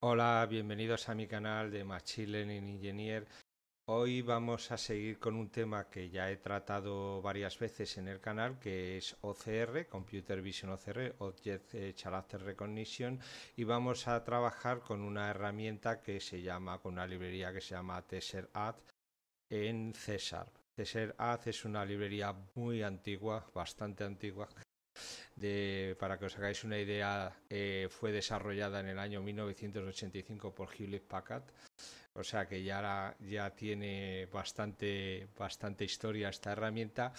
Hola, bienvenidos a mi canal de machine learning Engineer. Hoy vamos a seguir con un tema que ya he tratado varias veces en el canal, que es OCR, Computer Vision OCR, Object eh, Character Recognition, y vamos a trabajar con una herramienta que se llama, con una librería que se llama TesserAd en César. Tesseract e e TesserAd es una librería muy antigua, bastante antigua, para que os hagáis una idea, eh, fue desarrollada en el año 1985 por Hewlett Packard. O sea que ya, tiene bastante, bastante historia esta herramienta.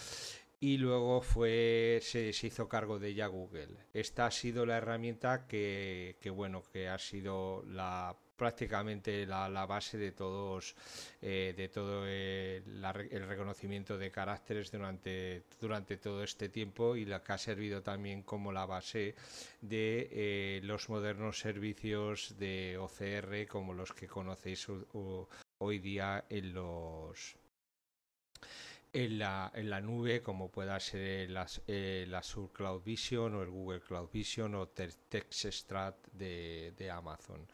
Y luego fue, se, hizo cargo de ella Google. Esta ha sido la herramienta que, que bueno, que ha sido la prácticamente la, base de todos eh, de todo eh, el, reconocimiento de caracteres durante, todo este tiempo y la que ha servido también como la base de eh, los modernos servicios de OCR como los que conocéis hoy día en los en la, nube, como pueda ser la, Azure Cloud Vision o el Google Cloud Vision o TextStrat de Amazon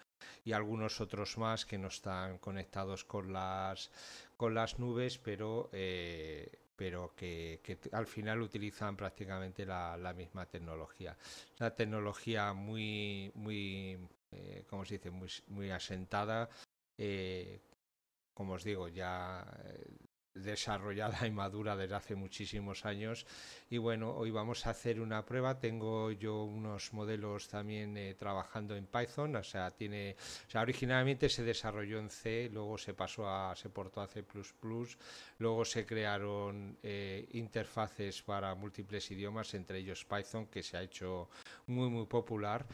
y algunos otros más que no están conectados con las, con las nubes, pero, eh, pero que, al final utilizan prácticamente la, misma tecnología. Una tecnología muy, muy eh, como se dice, muy, muy asentada. Eh, como os digo, ya desarrollada y madura desde hace muchísimos años. Y bueno, hoy vamos a hacer una prueba. Tengo yo unos modelos también eh, trabajando en Python. O sea, tiene, o sea, originalmente se desarrolló en C, luego se pasó a, se portó a C++, luego se crearon eh, interfaces para múltiples idiomas, entre ellos Python, que se ha hecho muy, muy popular.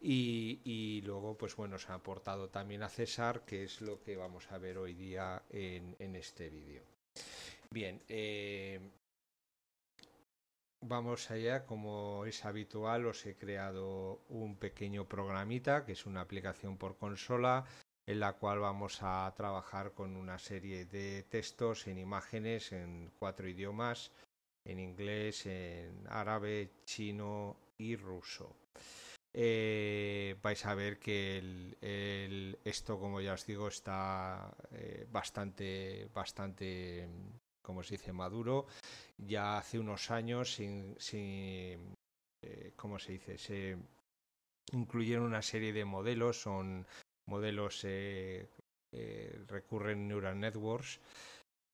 Y, y luego, pues bueno, se ha aportado también a César, que es lo que vamos a ver hoy día en, en este vídeo. Bien, eh, vamos allá. Como es habitual, os he creado un pequeño programita, que es una aplicación por consola, en la cual vamos a trabajar con una serie de textos en imágenes en cuatro idiomas, en inglés, en árabe, chino y ruso. Eh, vais a ver que esto, como ya os digo, está eh, bastante, bastante, como se dice, maduro. Ya hace unos años, sin, eh, se dice? Se incluyeron una serie de modelos, son modelos, recurren neural networks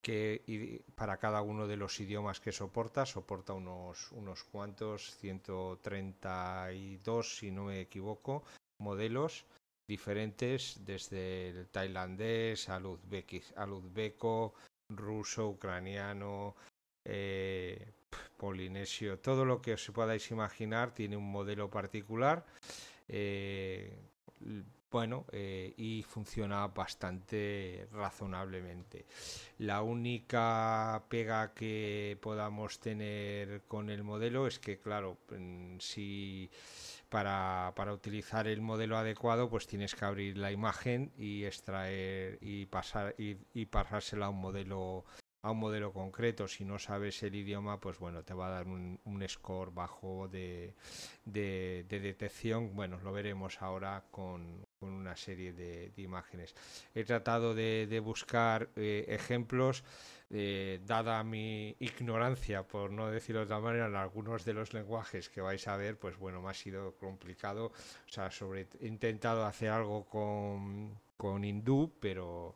que para cada uno de los idiomas que soporta, soporta unos, unos cuantos, 132 si no me equivoco, modelos diferentes desde el tailandés al, al uzbeco, ruso, ucraniano, eh, polinesio, todo lo que os podáis imaginar tiene un modelo particular. Eh, bueno, eh, y funciona bastante razonablemente. La única pega que podamos tener con el modelo es que, claro, si para, para, utilizar el modelo adecuado, pues tienes que abrir la imagen y extraer y pasar y, y pasársela a un modelo a un modelo concreto. Si no sabes el idioma, pues bueno, te va a dar un, score bajo de, de, detección. Bueno, lo veremos ahora con, con una serie de, imágenes. He tratado de, de buscar eh, ejemplos, eh, dada mi ignorancia, por no decirlo de otra manera, en algunos de los lenguajes que vais a ver, pues bueno, me ha sido complicado. O sea, sobre, he intentado hacer algo con, con hindú, pero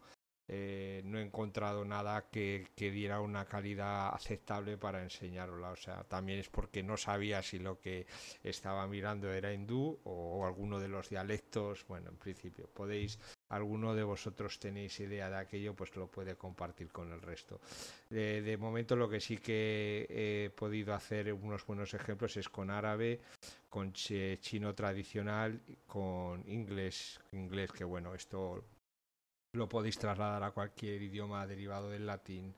eh, no he encontrado nada que, diera una calidad aceptable para enseñarla, O sea, también es porque no sabía si lo que estaba mirando era hindú o, alguno de los dialectos. Bueno, en principio, podéis alguno de vosotros tenéis idea de aquello, pues lo puede compartir con el resto. De, de, momento lo que sí que he podido hacer unos buenos ejemplos es con árabe, con chino tradicional, con inglés, inglés que bueno, esto lo podéis trasladar a cualquier idioma derivado del latín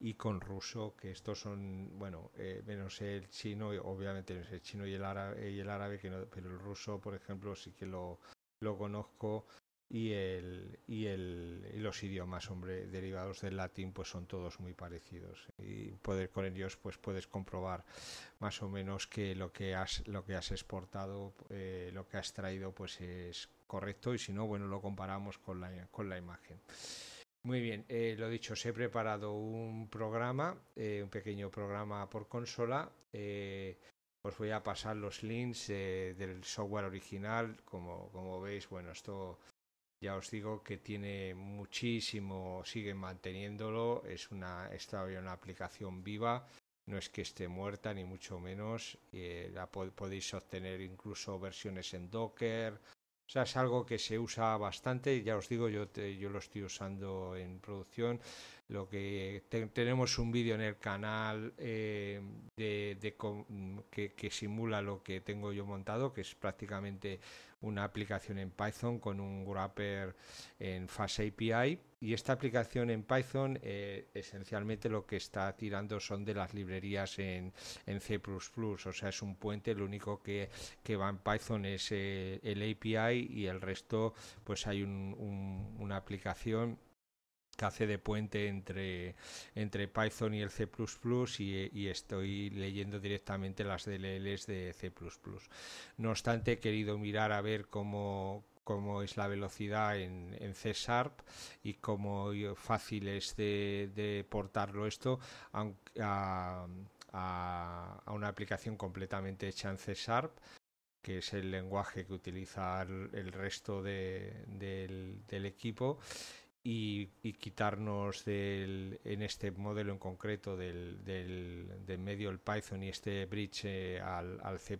y con ruso, que estos son, bueno, eh, menos el chino, obviamente menos el chino y el árabe, y el árabe que no, pero el ruso, por ejemplo, sí que lo, lo conozco. Y, el, y, el, y los idiomas, hombre, derivados del latín, pues son todos muy parecidos. Y poder con ellos, pues puedes comprobar más o menos que lo que has, lo que has exportado, eh, lo que has traído, pues es correcto y si no, bueno, lo comparamos con la, con la imagen. Muy bien, eh, lo dicho, os he preparado un programa, eh, un pequeño programa por consola. Eh, os voy a pasar los links del software original. Como, como veis, bueno, esto ya os digo que tiene muchísimo, sigue manteniéndolo. Es una, una aplicación viva, no es que esté muerta, ni mucho menos. la podéis obtener incluso versiones en Docker o sea, es algo que se usa bastante, ya os digo, yo, yo lo estoy usando en producción. Lo que tenemos un vídeo en el canal eh, de, que, que, simula lo que tengo yo montado, que es prácticamente una aplicación en Python con un wrapper en FastAPI y esta aplicación en Python eh, esencialmente lo que está tirando son de las librerías en, en C++, o sea es un puente, lo único que, va en Python es eh, el API y el resto pues hay una aplicación que hace de puente entre, entre Python y el C++ y, estoy leyendo directamente las DLLs de C++. No obstante, he querido mirar a ver cómo, es la velocidad en, en C Sharp y cómo fácil es de, portarlo esto a, a, una aplicación completamente hecha en C Sharp, que es el lenguaje que utiliza el, resto del, del, equipo y, quitarnos del, en este modelo en concreto del, del, medio el Python y este bridge eh, al, al, C++,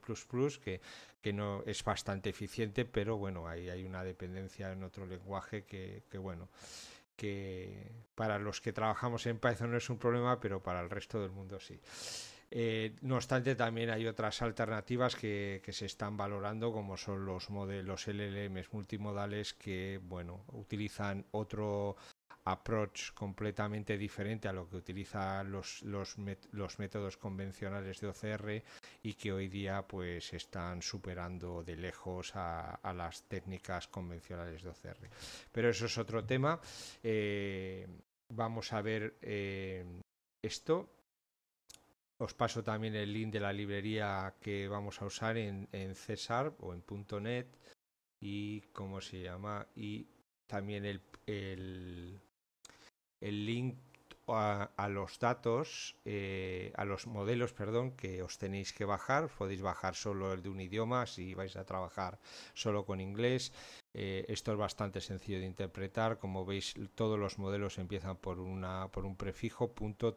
que, que no es bastante eficiente, pero bueno, ahí hay una dependencia en otro lenguaje que, que bueno que para los que trabajamos en Python no es un problema, pero para el resto del mundo sí. Eh, no obstante, también hay otras alternativas que, se están valorando, como son los modelos LLMs multimodales que, bueno, utilizan otro approach completamente diferente a lo que utilizan los, métodos convencionales de OCR y que hoy día pues están superando de lejos a, las técnicas convencionales de OCR. Pero eso es otro tema. Eh, vamos a ver eh, esto os paso también el link de la librería que vamos a usar en, en César o en .net y cómo se llama y también el, link a, los datos, eh, a los modelos, perdón, que os tenéis que bajar. Podéis bajar solo el de un idioma si vais a trabajar solo con inglés. Eh, esto es bastante sencillo de interpretar. Como veis, todos los modelos empiezan por, una, por un prefijo punto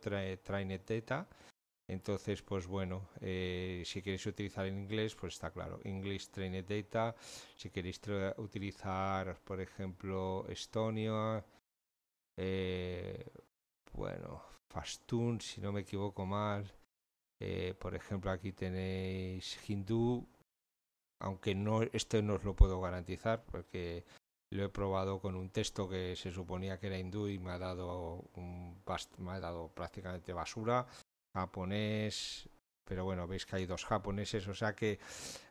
entonces, pues bueno, eh, si queréis utilizar en inglés, pues está claro, English Trained Data. Si queréis utilizar, por ejemplo, Estonia, eh, bueno, Fastun, si no me equivoco mal. Eh, por ejemplo, aquí tenéis Hindú, aunque no, esto no os lo puedo garantizar porque lo he probado con un texto que se suponía que era hindú y me ha dado, un, me ha dado prácticamente basura japonés, pero bueno, veis que hay dos japoneses, o sea que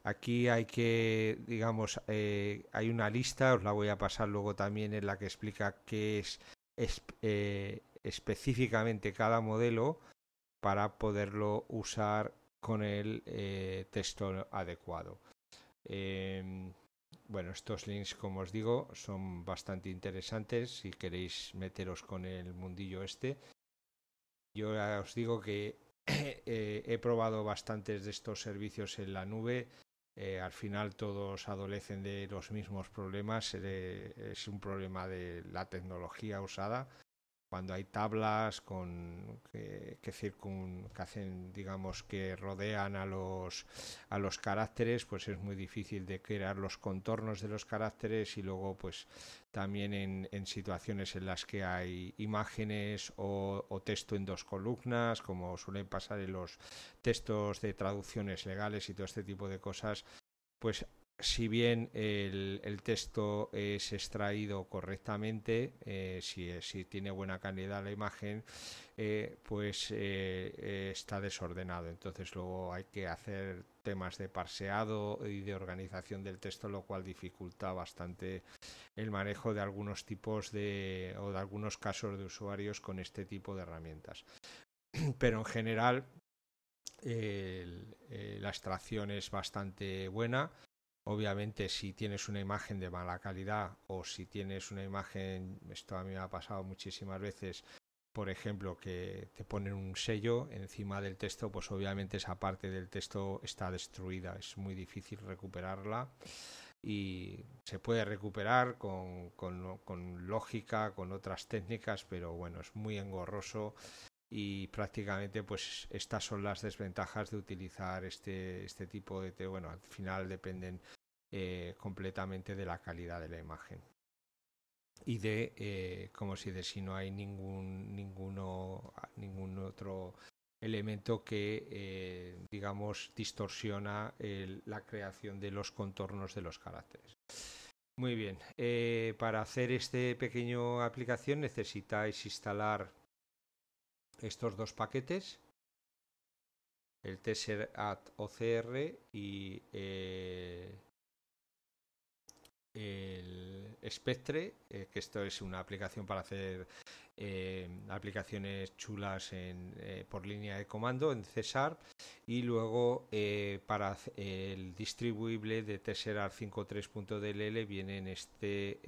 aquí hay que, digamos, eh, hay una lista, os la voy a pasar luego también en la que explica qué es, eh, específicamente cada modelo para poderlo usar con el eh, texto adecuado. Em, bueno, estos links, como os digo, son bastante interesantes si queréis meteros con el mundillo este yo os digo que eh, he probado bastantes de estos servicios en la nube. Eh, al final todos adolecen de los mismos problemas. es un problema de la tecnología usada cuando hay tablas con que, que, que hacen digamos que rodean a los a los caracteres pues es muy difícil de crear los contornos de los caracteres y luego pues también en, situaciones en las que hay imágenes o, o, texto en dos columnas como suelen pasar en los textos de traducciones legales y todo este tipo de cosas pues si bien el, texto es extraído correctamente, eh, si, tiene buena calidad la imagen, eh, pues eh, está desordenado. Entonces luego hay que hacer temas de parseado y de organización del texto, lo cual dificulta bastante el manejo de algunos tipos de o de algunos casos de usuarios con este tipo de herramientas. Pero en general la extracción es bastante buena Obviamente si tienes una imagen de mala calidad o si tienes una imagen, esto a mí me ha pasado muchísimas veces, por ejemplo, que te ponen un sello encima del texto, pues obviamente esa parte del texto está destruida, es muy difícil recuperarla y se puede recuperar con, lógica, con otras técnicas, pero bueno, es muy engorroso y prácticamente pues estas son las desventajas de utilizar este, este tipo de... Bueno, al final dependen eh, completamente de la calidad de la imagen y de eh, como si de no hay ningún ninguno otro elemento que eh, digamos distorsiona la creación de los contornos de los caracteres muy bien para hacer este pequeño aplicación necesitáis instalar estos dos paquetes, el Tesseract OCR y eh, el Spectre, eh, que esto es una aplicación para hacer eh, aplicaciones chulas por línea de comando en César, y luego para el distribuible de Tesseract 5.3.dll viene en este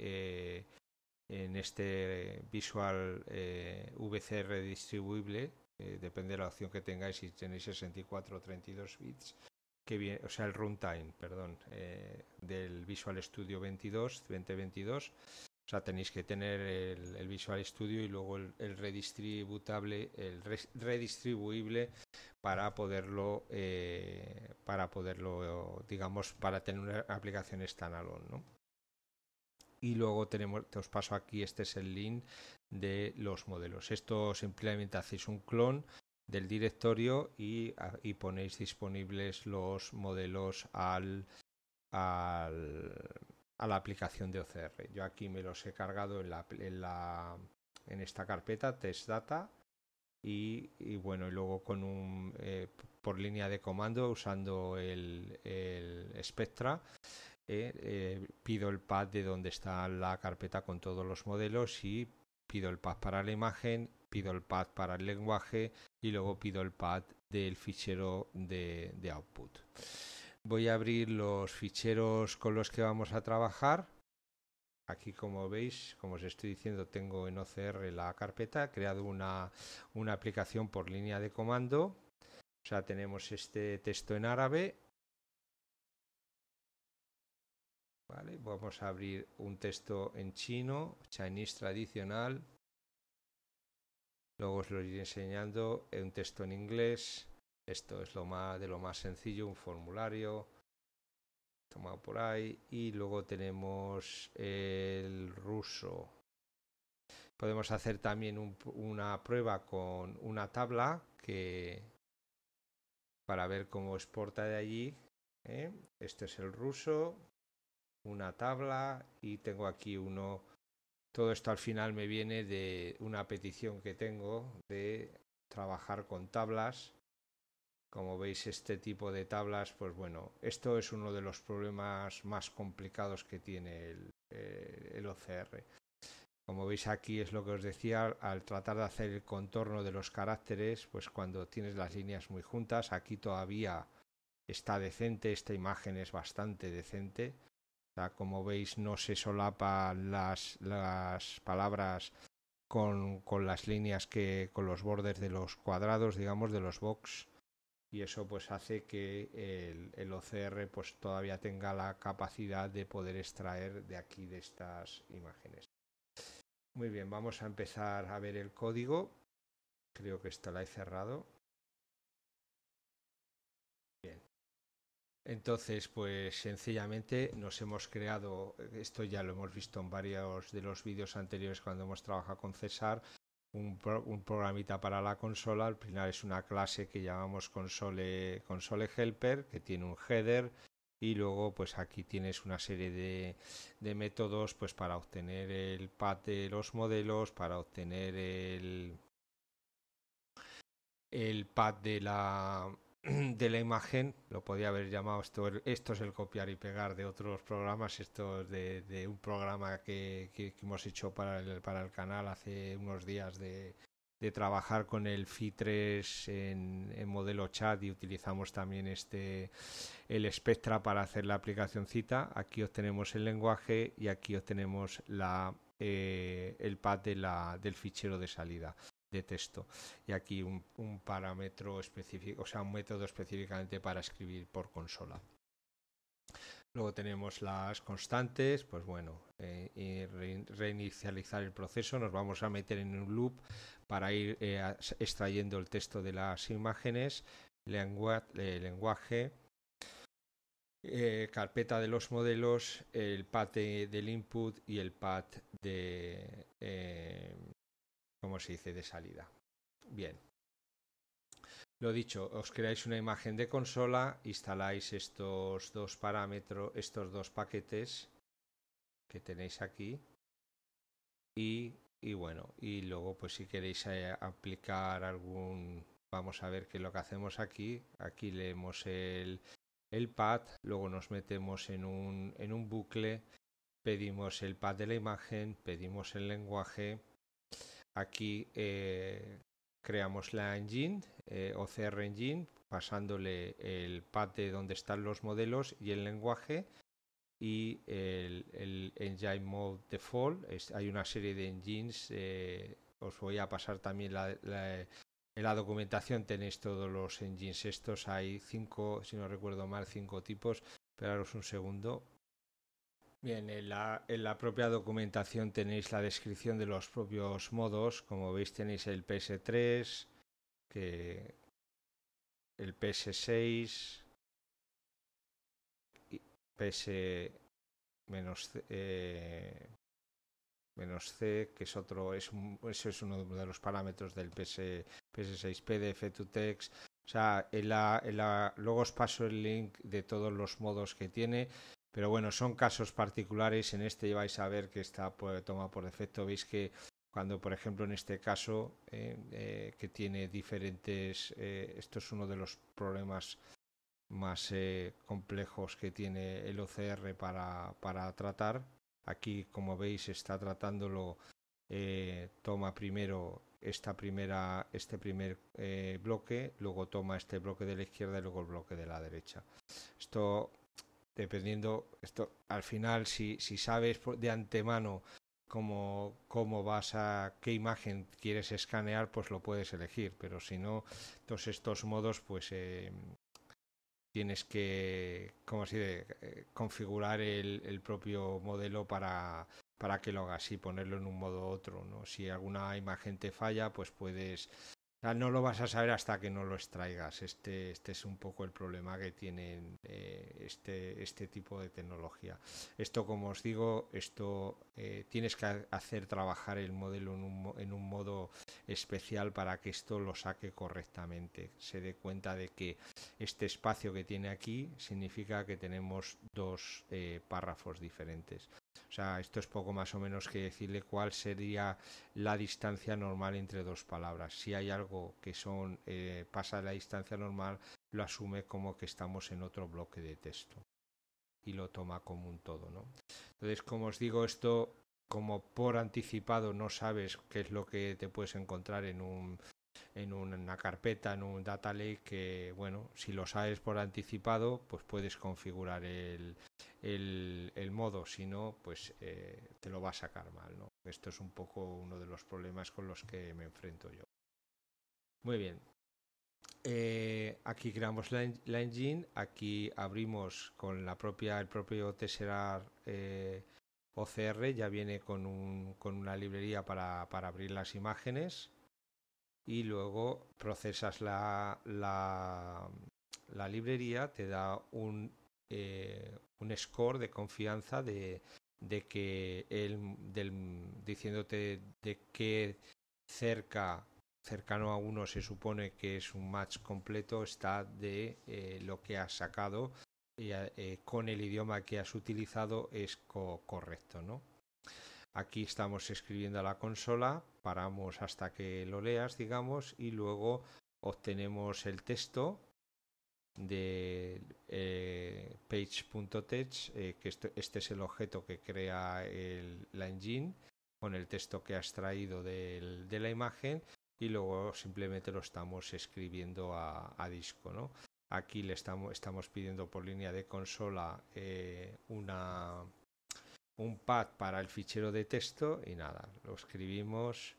en este visual eh, vc VCR eh, depende de la opción que tengáis, si tenéis 64 o 32 bits, que o sea, el runtime, perdón, eh, del Visual Studio 22, 2022. O sea, tenéis que tener el, Visual Studio y luego el, redistributable, el redistribuible para poderlo, para poderlo, digamos, para tener una aplicación standalone, ¿no? y luego tenemos, os paso aquí, este es el link de los modelos. Esto simplemente hacéis un clon del directorio y, ah, ponéis disponibles los modelos al, a la aplicación de OCR. Yo aquí me los he cargado en, la, en, esta carpeta test data y, bueno, y luego con un, eh, por línea de comando usando el, el Spectra eh, eh, pido el pad de donde está la carpeta con todos los modelos y pido el path para la imagen, pido el pad para el lenguaje y luego pido el pad del fichero de, output. Voy a abrir los ficheros con los que vamos a trabajar. Aquí como veis, como os estoy diciendo, tengo en OCR la carpeta, he creado una, una aplicación por línea de comando. O sea, tenemos este texto en árabe, Vamos a abrir un texto en chino, Chinese tradicional. Luego os lo iré enseñando un texto en inglés. Esto es de lo más sencillo, un formulario tomado por ahí. Y luego tenemos el ruso. Podemos hacer también una prueba con una tabla que para ver cómo exporta de allí. Este es el ruso, una tabla y tengo aquí uno. Todo esto al final me viene de una petición que tengo de trabajar con tablas. Como veis este tipo de tablas, pues bueno, esto es uno de los problemas más complicados que tiene el, eh, OCR. Como veis aquí es lo que os decía, al tratar de hacer el contorno de los caracteres, pues cuando tienes las líneas muy juntas, aquí todavía está decente, esta imagen es bastante decente, como veis, no se solapan las, palabras con, las líneas que con los bordes de los cuadrados, digamos, de los box. Y eso pues hace que el, OCR pues todavía tenga la capacidad de poder extraer de aquí de estas imágenes. Muy bien, vamos a empezar a ver el código. Creo que esta la he cerrado. Entonces, pues sencillamente nos hemos creado, esto ya lo hemos visto en varios de los vídeos anteriores cuando hemos trabajado con César, un, programita para la consola, al final es una clase que llamamos console, helper, que tiene un header y luego pues aquí tienes una serie de, métodos pues para obtener el path de los modelos, para obtener el, el pad de la de la imagen, lo podía haber llamado esto, er, esto es el copiar y pegar de otros programas, esto es de, un programa que, hemos hecho para el, canal hace unos días de, trabajar con el FI3 en, modelo chat y utilizamos también este el Spectra para hacer la aplicación cita. Aquí obtenemos el lenguaje y aquí obtenemos eh, el pad del fichero de salida texto. Y aquí un, parámetro específico, o sea, un método específicamente para escribir por consola. Luego tenemos las constantes, pues bueno, eh, y reinicializar el proceso, nos vamos a meter en un loop para ir eh, extrayendo el texto de las imágenes, lengua eh, lenguaje, carpeta de los modelos, el path del input y el path de como se dice, de salida. Bien. Lo dicho, os creáis una imagen de consola, instaláis estos dos parámetros, estos dos paquetes que tenéis aquí y, y bueno, y luego pues si queréis eh, aplicar algún, vamos a ver qué es lo que hacemos aquí, aquí leemos el, el pad, luego nos metemos en un, en un bucle, pedimos el pad de la imagen, pedimos el lenguaje, Aquí eh, creamos la engine, eh, OCR engine, pasándole el path de donde están los modelos y el lenguaje y el, engine mode default. hay una serie de engines. Eh, os voy a pasar también la, en la documentación. Tenéis todos los engines estos. Hay cinco, si no recuerdo mal, cinco tipos. Esperaros un segundo Bien, en la, en la, propia documentación tenéis la descripción de los propios modos. Como veis tenéis el PS3, que el PS6, PS menos eh, menos C, que es otro, es es uno de los parámetros del PS, PS6, PDF to text. O sea, la, luego os paso el link de todos los modos que tiene pero bueno, son casos particulares. En este vais a ver que está toma por defecto. Veis que cuando, por ejemplo, en este caso, eh, eh, que tiene diferentes... Eh, esto es uno de los problemas más complejos que tiene el OCR para, tratar. Aquí, como veis, está tratándolo, toma primero esta primera, este primer bloque, luego toma este bloque de la izquierda y luego el bloque de la derecha. Esto dependiendo esto al final si, si sabes de antemano cómo, cómo vas a qué imagen quieres escanear pues lo puedes elegir pero si no todos estos modos pues eh, tienes que como así de eh, configurar el, el, propio modelo para para que lo hagas y ponerlo en un modo u otro no si alguna imagen te falla pues puedes no lo vas a saber hasta que no lo extraigas. Este, este es un poco el problema que tiene eh, este, este, tipo de tecnología. Esto, como os digo, esto eh, tienes que hacer trabajar el modelo en un, modo especial para que esto lo saque correctamente. Se dé cuenta de que este espacio que tiene aquí significa que tenemos dos eh, párrafos diferentes. O sea, esto es poco más o menos que decirle cuál sería la distancia normal entre dos palabras. Si hay algo que son eh, pasa la distancia normal, lo asume como que estamos en otro bloque de texto y lo toma como un todo, ¿no? Entonces, como os digo, esto como por anticipado no sabes qué es lo que te puedes encontrar en en una carpeta, en un data lake que, bueno, si lo sabes por anticipado, pues puedes configurar el, el, modo, si no, pues eh, te lo va a sacar mal. ¿no? Esto es un poco uno de los problemas con los que me enfrento yo. Muy bien. Eh, aquí creamos la, la, engine, aquí abrimos con la propia, el propio Tesserar eh, OCR, ya viene con, un, con una librería para, para abrir las imágenes y luego procesas la, la, la, librería, te da un eh, un score de confianza de, que el del, diciéndote de que cerca cercano a uno se supone que es un match completo está de eh, lo que has sacado eh, con el idioma que has utilizado es correcto no aquí estamos escribiendo a la consola paramos hasta que lo leas digamos y luego obtenemos el texto de eh, eh que este, este, es el objeto que crea el, la engine con el texto que ha extraído de la imagen y luego simplemente lo estamos escribiendo a, disco. Aquí le estamos, pidiendo por línea de consola eh, una, un pad para el fichero de texto y nada, lo escribimos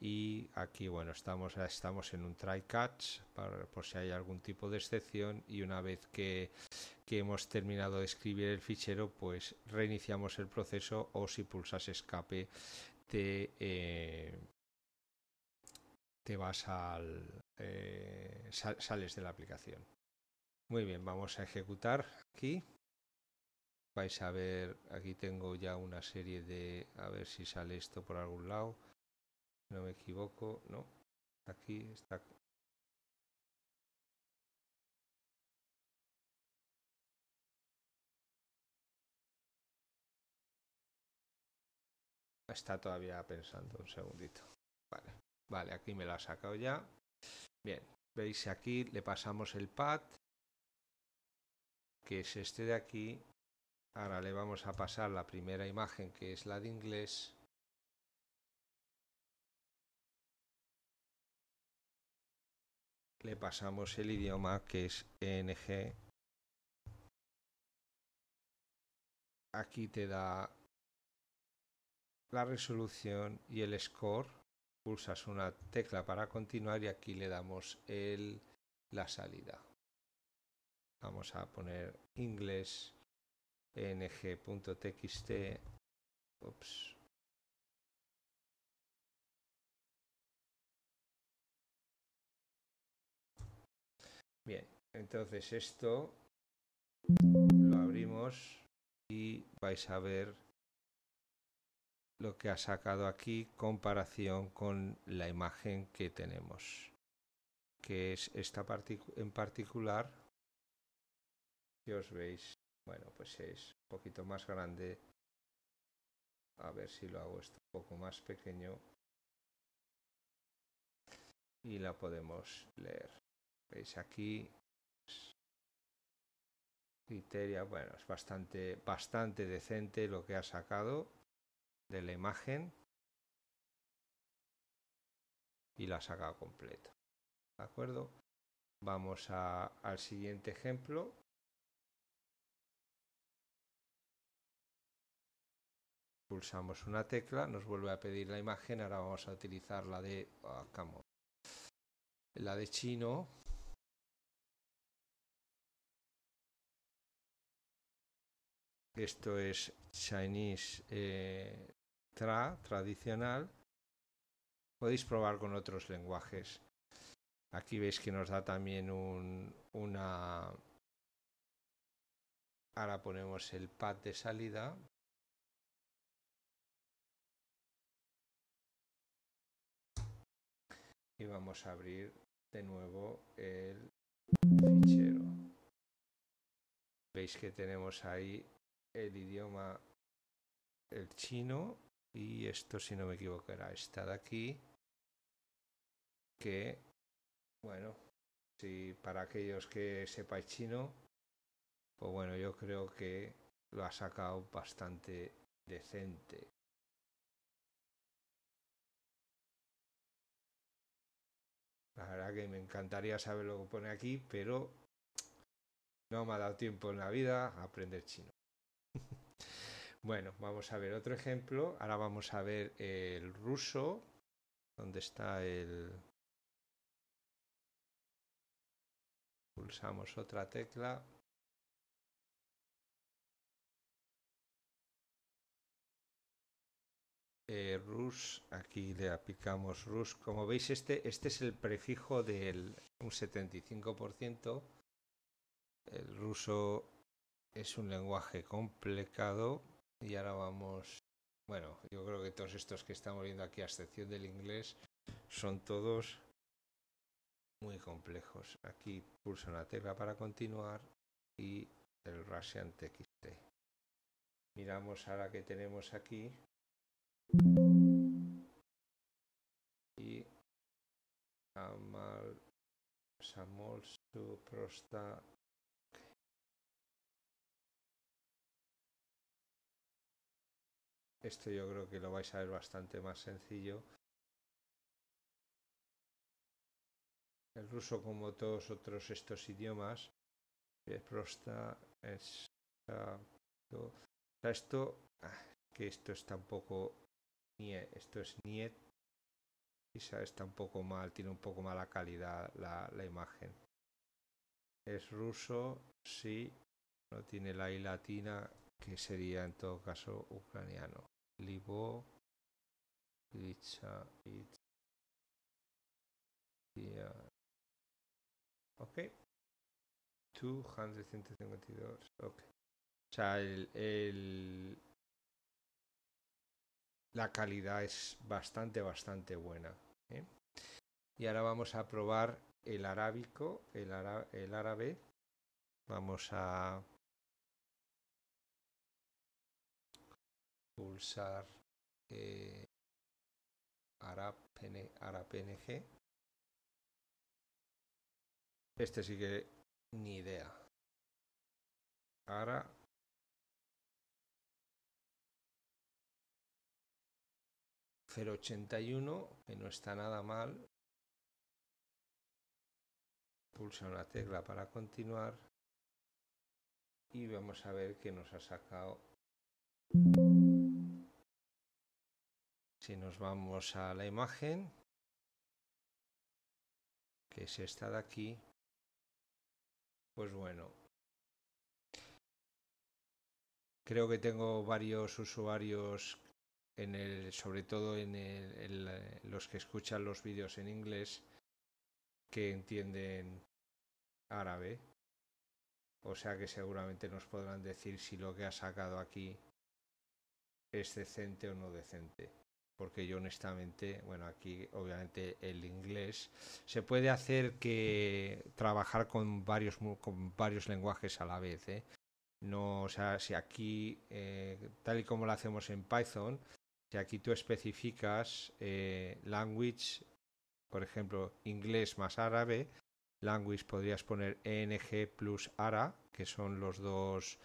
y aquí bueno estamos estamos en un try catch para, por si hay algún tipo de excepción y una vez que, que, hemos terminado de escribir el fichero pues reiniciamos el proceso o si pulsas escape te eh, te vas al eh, sales de la aplicación muy bien vamos a ejecutar aquí vais a ver aquí tengo ya una serie de a ver si sale esto por algún lado no me equivoco, ¿no? Aquí está está todavía pensando un segundito. Vale, vale, aquí me lo ha sacado ya. Bien, veis aquí le pasamos el pad, que es este de aquí. Ahora le vamos a pasar la primera imagen que es la de inglés le pasamos el idioma que es e ng. Aquí te da la resolución y el score. Pulsas una tecla para continuar y aquí le damos la salida. Vamos a poner inglés e ng.txt. Entonces esto lo abrimos y vais a ver lo que ha sacado aquí comparación con la imagen que tenemos que es esta en particular que os veis bueno pues es un poquito más grande a ver si lo hago esto un poco más pequeño y la podemos leer veis aquí Criteria, bueno, es bastante, bastante decente lo que ha sacado de la imagen. Y la sacado completa. ¿De acuerdo? Vamos al siguiente ejemplo. Pulsamos una tecla, nos vuelve a pedir la imagen, ahora vamos a utilizar la de ah, la de chino, Esto es Chinese eh, Tra, tradicional. Podéis probar con otros lenguajes. Aquí veis que nos da también un, una... Ahora ponemos el pad de salida. Y vamos a abrir de nuevo el fichero. Veis que tenemos ahí el idioma el chino y esto si no me equivoco era esta de aquí que bueno si para aquellos que sepáis chino pues bueno yo creo que lo ha sacado bastante decente La verdad que me encantaría saber lo que pone aquí, pero no me ha dado tiempo en la vida a aprender chino. Bueno, vamos a ver otro ejemplo. Ahora vamos a ver el ruso. ¿Dónde está el...? Pulsamos otra tecla. Eh, rus, aquí le aplicamos Rus. Como veis, este, este es el prefijo del un 75%. El ruso es un lenguaje complicado y ahora vamos, bueno, yo creo que todos estos que estamos viendo aquí, a excepción del inglés, son todos muy complejos. Aquí pulso la tecla para continuar y el Russian TXT. Miramos ahora que tenemos aquí. Y Amal Samol Prosta Esto yo creo que lo vais a ver bastante más sencillo. El ruso, como todos otros estos idiomas, es, ah, o esto, ah, que esto es tampoco nie, esto es niet, quizá está un poco mal, tiene un poco mala calidad la, la imagen. Es ruso, sí, no tiene la I latina, que sería en todo caso ucraniano libo Licha, yeah. Ok. 252. Ok. O sea, el, la calidad es bastante, bastante buena. ¿eh? Y ahora vamos a probar el arábico, el, el árabe. Vamos a pulsar eh, png Este sigue ni idea. Ara uno que no está nada mal. Pulsa una tecla para continuar. Y vamos a ver que nos ha sacado. Si nos vamos a la imagen, que es esta de aquí, pues bueno, creo que tengo varios usuarios en el, sobre todo en, el, los que escuchan los vídeos en inglés que entienden árabe. O sea que seguramente nos podrán decir si lo que ha sacado aquí es decente o no decente porque yo honestamente, bueno, aquí obviamente el inglés, se puede hacer que trabajar con varios, con varios lenguajes a la vez. ¿eh? No, o sea, si aquí, eh, tal y como lo hacemos en Python, si aquí tú especificas eh, language, por ejemplo, inglés más árabe, language podrías poner ng plus ara, que son los dos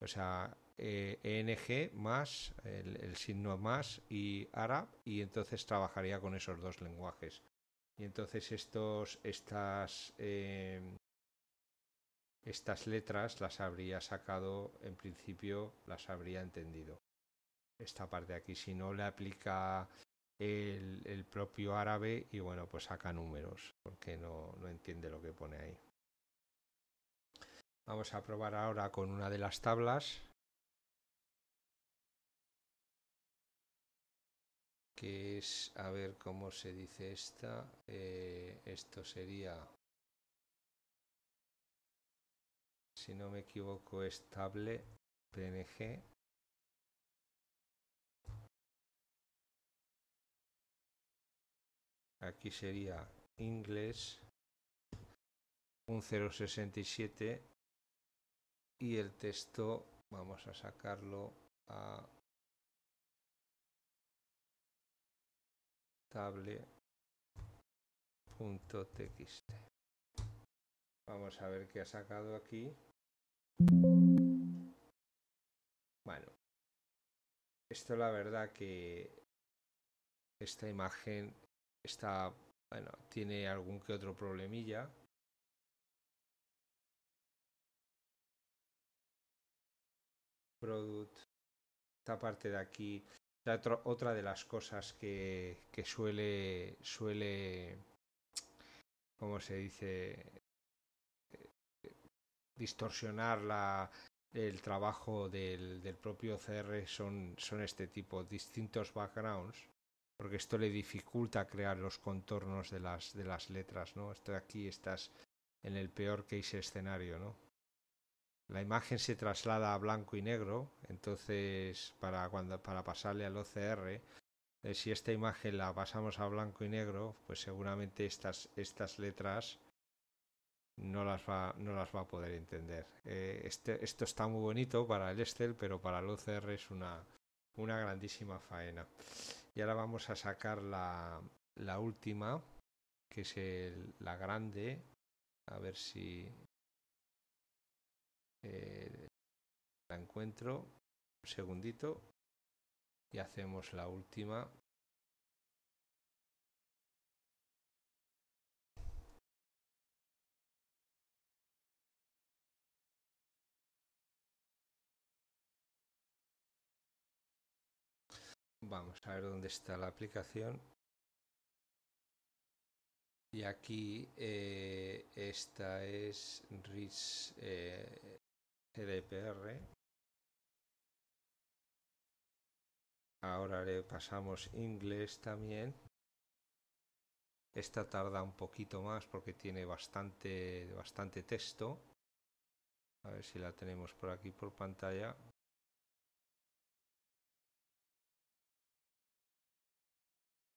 o sea, ENG eh, e más, el, signo más y árabe, y entonces trabajaría con esos dos lenguajes. Y entonces estos, estas, em, estas letras las habría sacado, en principio las habría entendido. Esta parte de aquí, si no le aplica el, el, propio árabe y bueno, pues saca números, porque no, no entiende lo que pone ahí. Vamos a probar ahora con una de las tablas. Que es, a ver cómo se dice esta. Eh, esto sería, si no me equivoco, estable PNG. Aquí sería inglés un 067 y el texto vamos a sacarlo a table.txt. Vamos a ver qué ha sacado aquí. Bueno, esto la verdad que esta imagen está, bueno, tiene algún que otro problemilla. product, esta parte de aquí, otra de las cosas que, que suele, suele, ¿cómo se dice? distorsionar la, el trabajo del, del, propio CR son, son este tipo, distintos backgrounds, porque esto le dificulta crear los contornos de las, de las letras, ¿no? Esto aquí estás en el peor case escenario, ¿no? la imagen se traslada a blanco y negro, entonces para, cuando, para pasarle al OCR, eh, si esta imagen la pasamos a blanco y negro, pues seguramente estas, estas letras no las, va, no las va a poder entender. Eh, este, esto está muy bonito para el Excel, pero para el OCR es una, una grandísima faena. Y ahora vamos a sacar la, última, que es la grande. A ver si, eh, la encuentro un segundito y hacemos la última Vamos a ver dónde está la aplicación. Y aquí eh, esta es RIS LPR. Ahora le pasamos inglés también. Esta tarda un poquito más porque tiene bastante, bastante texto. A ver si la tenemos por aquí por pantalla.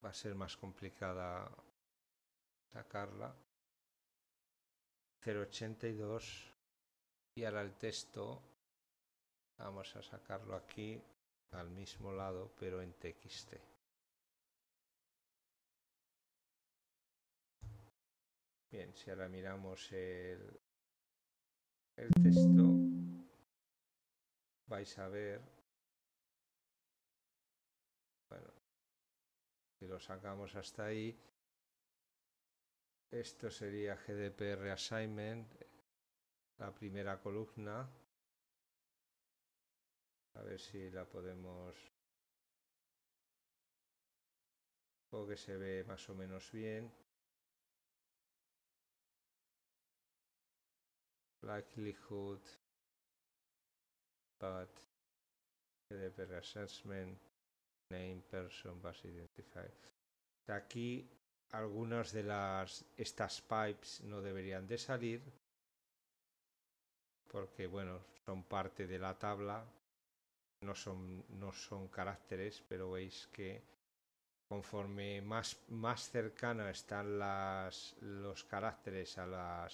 Va a ser más complicada sacarla. 082 y ahora el texto vamos a sacarlo aquí al mismo lado pero en txt bien si ahora miramos el, el texto vais a ver bueno si lo sacamos hasta ahí esto sería gdpr assignment la primera columna. A ver si la podemos... o que se ve más o menos bien. Likelihood, but developer assessment, name, person, was identified. Aquí algunas de las estas pipes no deberían de salir porque bueno, son parte de la tabla, no son, no son caracteres, pero veis que conforme más, más están los caracteres a,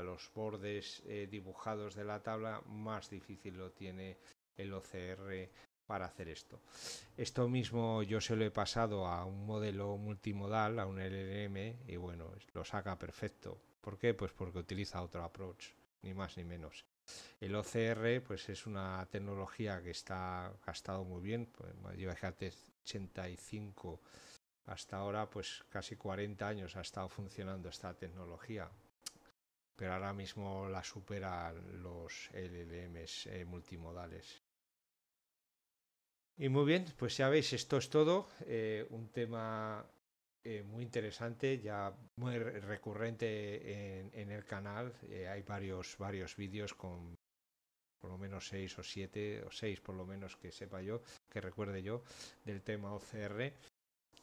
los bordes eh, dibujados de la tabla, más difícil lo tiene el OCR para hacer esto. Esto mismo yo se lo he pasado a un modelo multimodal, a un LLM, y bueno, lo saca perfecto. ¿Por qué? Pues porque utiliza otro approach, ni más ni menos. El OCR pues es una tecnología que está gastado muy bien, Lleva lleva 85 hasta ahora, pues casi 40 años ha estado funcionando esta tecnología, pero ahora mismo la superan los LLMs eh, multimodales. Y muy bien, pues ya veis, esto es todo, eh, un tema eh, muy interesante, ya muy recurrente en, el canal. Eh, hay varios, varios vídeos con por lo menos seis o siete, o seis por lo menos que sepa yo, que recuerde yo, del tema OCR,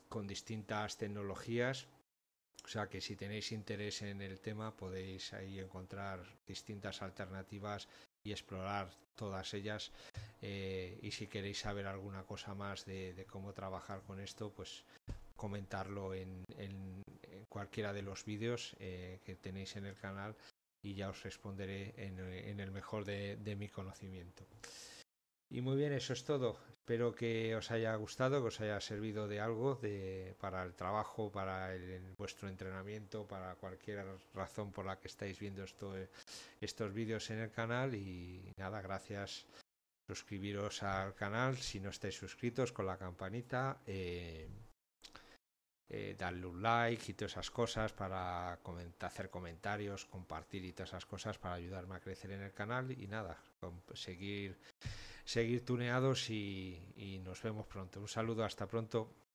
con distintas tecnologías. O sea que si tenéis interés en el tema podéis ahí encontrar distintas alternativas y explorar todas ellas. Eh, y si queréis saber alguna cosa más de cómo trabajar con esto, pues comentarlo en, cualquiera de los vídeos eh, que tenéis en el canal y ya os responderé en, el mejor de, mi conocimiento. Y muy bien, eso es todo. Espero que os haya gustado, que os haya servido de algo de, para el trabajo, para el, vuestro entrenamiento, para cualquier razón por la que estáis viendo esto, estos vídeos en el canal. Y nada, gracias. Suscribiros al canal si no estáis suscritos con la campanita. Eh, eh, darle un like y todas esas cosas para hacer comentarios, compartir y todas esas cosas para ayudarme a crecer en el canal y nada, seguir, seguir tuneados y nos vemos pronto. Un saludo, hasta pronto.